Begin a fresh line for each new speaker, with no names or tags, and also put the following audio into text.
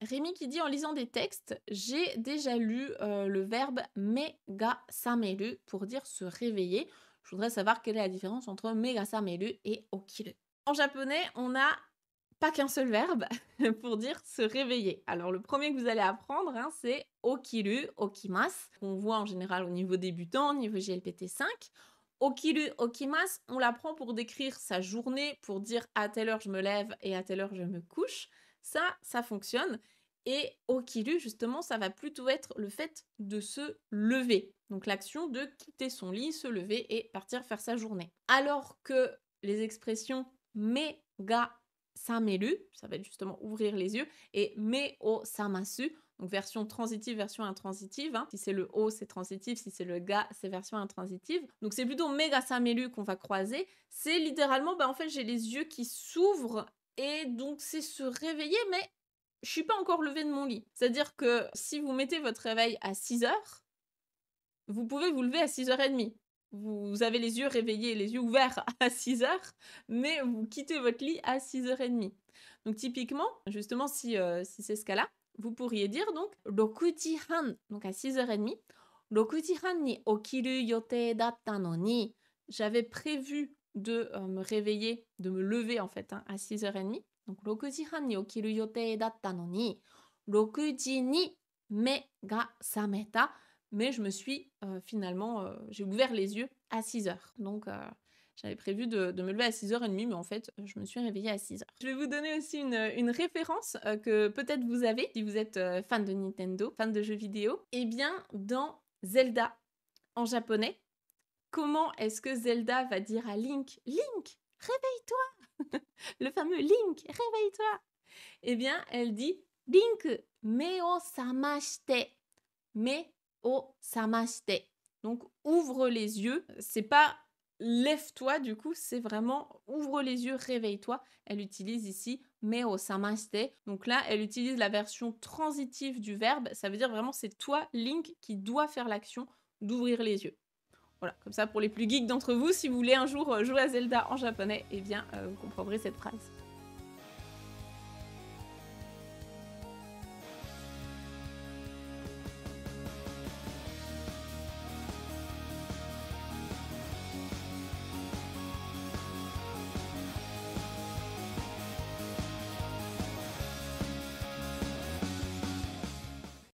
Rémi qui dit en lisant des textes, j'ai déjà lu euh, le verbe mega samelu pour dire se réveiller. Je voudrais savoir quelle est la différence entre mega samelu et okiru. En japonais, on n'a pas qu'un seul verbe pour dire se réveiller. Alors le premier que vous allez apprendre, hein, c'est okiru, okimas, qu'on voit en général au niveau débutant, au niveau GLPT 5. Okiru, okimas, on l'apprend pour décrire sa journée, pour dire à telle heure je me lève et à telle heure je me couche. Ça, ça fonctionne. Et au kilu, justement, ça va plutôt être le fait de se lever. Donc l'action de quitter son lit, se lever et partir faire sa journée. Alors que les expressions méga samelu, ça va être justement ouvrir les yeux, et me o samasu, donc version transitive, version intransitive. Hein. Si c'est le O, c'est transitive, Si c'est le ga, c'est version intransitive. Donc c'est plutôt méga samelu qu'on va croiser. C'est littéralement, bah, en fait, j'ai les yeux qui s'ouvrent et donc, c'est se réveiller, mais je suis pas encore levée de mon lit. C'est-à-dire que si vous mettez votre réveil à 6 heures, vous pouvez vous lever à 6h30. Vous avez les yeux réveillés, les yeux ouverts à 6h, mais vous quittez votre lit à 6h30. Donc typiquement, justement, si, euh, si c'est ce cas-là, vous pourriez dire donc han donc à 6h30, han ni ni, j'avais prévu de euh, me réveiller, de me lever en fait hein, à 6h30. Donc 6 h ni okiru ni mais je me suis euh, finalement, euh, j'ai ouvert les yeux à 6 heures. Donc j'avais prévu de, me lever à 6h30, mais en fait, je me suis réveillée à 6 heures. Je vais vous donner aussi une, une référence que peut-être vous avez, si vous êtes fan de Nintendo, fan de jeux vidéo. Eh bien, dans Zelda, en japonais, comment est-ce que Zelda va dire à Link Link, réveille-toi Le fameux Link, réveille-toi Eh bien, elle dit Link, meo samashite. Meo samashite. Donc, ouvre les yeux. C'est pas lève-toi, du coup, c'est vraiment ouvre les yeux, réveille-toi. Elle utilise ici meo samashite. Donc là, elle utilise la version transitive du verbe. Ça veut dire vraiment c'est toi, Link, qui dois faire l'action d'ouvrir les yeux. Voilà, comme ça pour les plus geeks d'entre vous, si vous voulez un jour euh, jouer à Zelda en japonais, eh bien euh, vous comprendrez cette phrase.